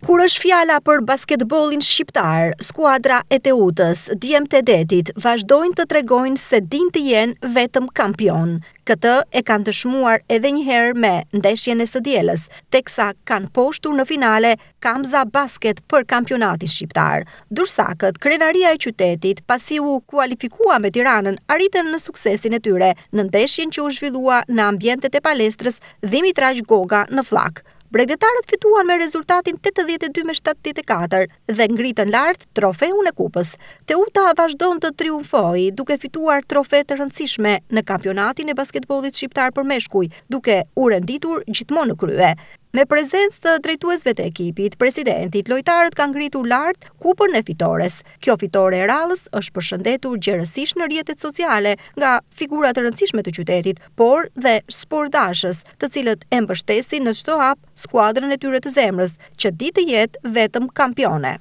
Kur është fjala për basketbolin shqiptar, skuadra e Teutës, Djem detit, vazhdojnë të tregojnë se din të jenë vetëm kampion. Këtë e kanë të shmuar edhe njëherë me ndeshjen e së djeles, teksa kanë poshtur në finale kamza basket për kampionatin shqiptar. Dursakët, krenaria e qytetit, pasi u kualifikua me tiranën, arritën në suksesin e tyre në ndeshjen që u zhvillua në ambjentet e palestrës Dimitraj Goga në flakë. Bregdetarët fituan me rezultatin 82 me 74 dhe ngritën lartë trofeun e kupës. Teuta vazhdon të triumfoj duke fituar trofe të rëndësishme në kampionatin e basketbolit shqiptar për meshkuj, duke u renditur gjithmonë në krye. Me prezencë të drejtuesve të ekipit, presidentit, lojtarët kanë ngritur lart kupën e fitores. Kjo fitore e rallës është përshëndetur gjerësisht në rjetet sociale nga figura të rëndësishme të qytetit, por dhe sportdashës, të cilët e mbështesin në çdo hap skuadrën e tyre të zemrës, që ditë jetë vetëm kampione.